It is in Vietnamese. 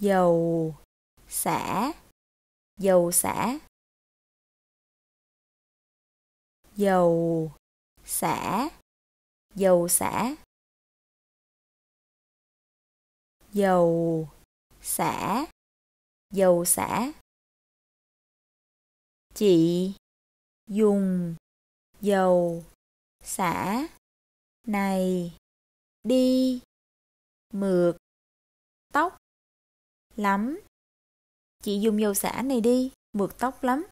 dầu xả dầu xả dầu xả dầu xả dầu xả dầu xả chị dùng dầu xả này đi mượt tóc lắm chị dùng dầu xả này đi mượt tóc lắm